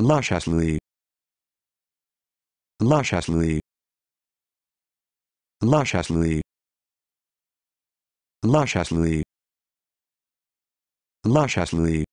lusciously lusciously lusciously lusciously lusciously